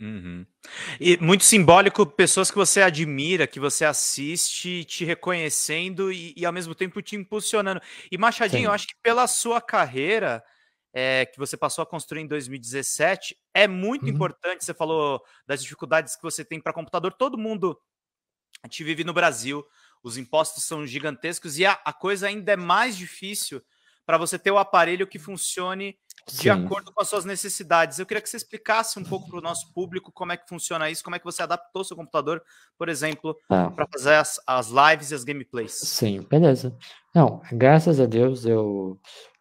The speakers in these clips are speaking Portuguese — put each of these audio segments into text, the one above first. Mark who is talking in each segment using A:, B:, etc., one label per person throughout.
A: Uhum. E muito simbólico, pessoas que você admira, que você assiste, te reconhecendo e, e ao mesmo tempo te impulsionando. E Machadinho, Sim. eu acho que pela sua carreira, é, que você passou a construir em 2017, é muito uhum. importante. Você falou das dificuldades que você tem para computador. Todo mundo te vive no Brasil, os impostos são gigantescos e a, a coisa ainda é mais difícil para você ter o aparelho que funcione de Sim. acordo com as suas necessidades. Eu queria que você explicasse um pouco para o nosso público como é que funciona isso, como é que você adaptou seu computador, por exemplo, tá. para fazer as, as lives e as gameplays.
B: Sim, beleza. Não, graças a Deus eu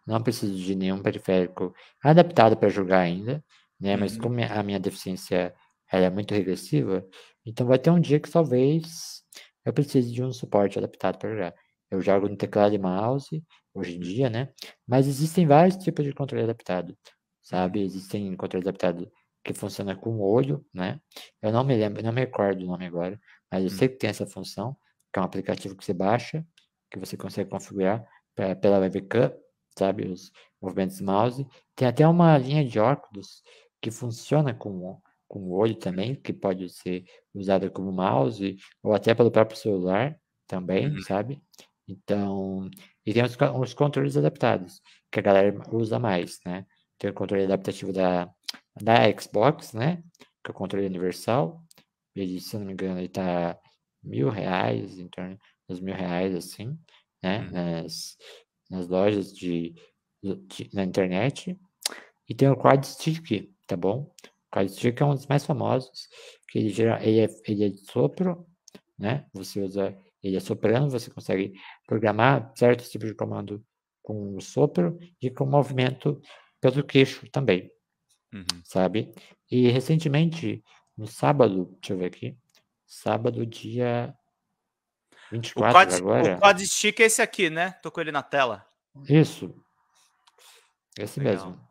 B: não preciso de nenhum periférico adaptado para jogar ainda, né? Mas uhum. como a minha deficiência é muito regressiva, então vai ter um dia que talvez eu precise de um suporte adaptado para jogar. Eu jogo no teclado e mouse, hoje em dia, né? Mas existem vários tipos de controle adaptado, sabe? Existem controles adaptados que funciona com o olho, né? Eu não me lembro, não me recordo o nome agora, mas eu hum. sei que tem essa função, que é um aplicativo que você baixa, que você consegue configurar pra, pela webcam, sabe? Os movimentos mouse. Tem até uma linha de óculos que funciona com, com o olho também, que pode ser usada como mouse, ou até pelo próprio celular também, uhum. sabe? Então, e tem os, os controles adaptados, que a galera usa mais, né? Tem o controle adaptativo da, da Xbox, né? Que é o controle universal. Ele, se não me engano, ele tá mil reais, em torno dos mil reais, assim, né? Uhum. Nas, nas lojas de, de, na internet. E tem o Quad Stick, tá bom? O Quad Stick é um dos mais famosos, que ele, gera, ele, é, ele é de sopro, né? Você usa ele é soprando, você consegue programar certo tipo de comando com o sopro e com o movimento pelo queixo também, uhum. sabe? E recentemente, no sábado, deixa eu ver aqui, sábado, dia 24 o quad, agora. O quad
A: stick é esse aqui, né? Tô com ele na tela.
B: Isso. Esse Legal. mesmo.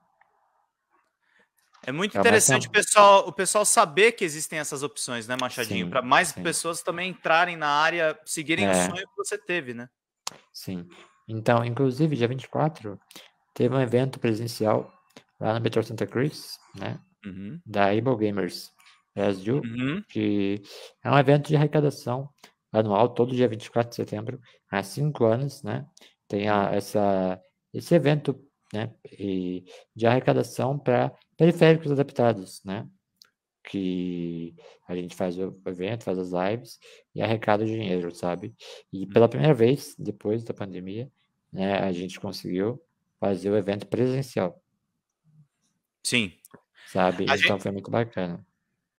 B: É muito é interessante é o
A: pessoal, o pessoal saber que existem essas opções, né, Machadinho? Para mais sim. pessoas também entrarem na área, seguirem é. o sonho que você teve, né?
B: Sim. Então, inclusive, dia 24, teve um evento presencial lá no Metro Santa Cruz, né? Uhum. Da Able Gamers Brasil, é uhum. que é um evento de arrecadação anual, todo dia 24 de setembro, há cinco anos, né? Tem a, essa, esse evento né, de arrecadação para periféricos adaptados, né, que a gente faz o evento, faz as lives e arrecada o dinheiro, sabe? E pela uhum. primeira vez, depois da pandemia, né, a gente conseguiu fazer o evento
A: presencial. Sim. Sabe? A então gente... foi muito bacana.